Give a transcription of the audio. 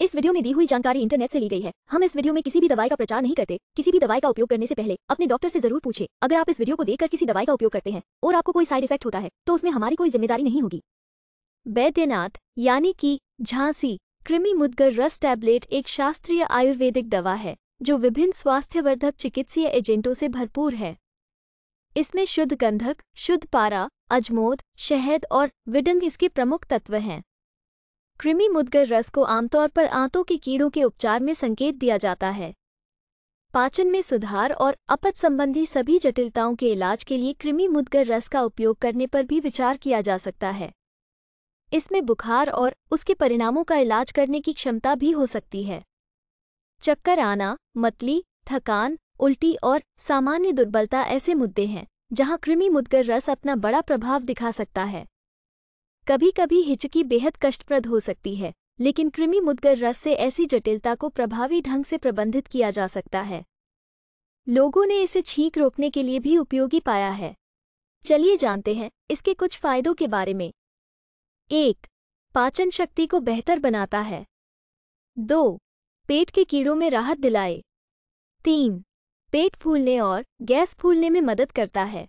इस वीडियो में दी हुई जानकारी इंटरनेट से ली गई है हम इस वीडियो में किसी भी दवाई का प्रचार नहीं करते किसी भी दवाई का उपयोग करने से पहले अपने डॉक्टर से जरूर पूछे अगर आप इस वीडियो को देखकर किसी दवाई का उपयोग करते हैं और आपको कोई साइड इफेक्ट होता है तो उसमें हमारी कोई जिम्मेदारी नहीं होगी बैद्यनाथ यानी कि झांसी कृमि मुदगर रस टैबलेट एक शास्त्रीय आयुर्वेदिक दवा है जो विभिन्न स्वास्थ्यवर्धक चिकित्सीय एजेंटों से भरपूर है इसमें शुद्ध गंधक शुद्ध पारा अजमोद शहद और विडंग इसके प्रमुख तत्व हैं कृमि मुदगर रस को आमतौर पर आंतों के कीड़ों के उपचार में संकेत दिया जाता है पाचन में सुधार और अपत संबंधी सभी जटिलताओं के इलाज के लिए कृमि मुदगर रस का उपयोग करने पर भी विचार किया जा सकता है इसमें बुखार और उसके परिणामों का इलाज करने की क्षमता भी हो सकती है चक्कर आना मतली थकान उल्टी और सामान्य दुर्बलता ऐसे मुद्दे हैं जहां कृमि मुदगर रस अपना बड़ा प्रभाव दिखा सकता है कभी कभी हिचकी बेहद कष्टप्रद हो सकती है लेकिन कृमि मुदगर रस से ऐसी जटिलता को प्रभावी ढंग से प्रबंधित किया जा सकता है लोगों ने इसे छींक रोकने के लिए भी उपयोगी पाया है चलिए जानते हैं इसके कुछ फायदों के बारे में एक पाचन शक्ति को बेहतर बनाता है दो पेट के कीड़ों में राहत दिलाए तीन पेट फूलने और गैस फूलने में मदद करता है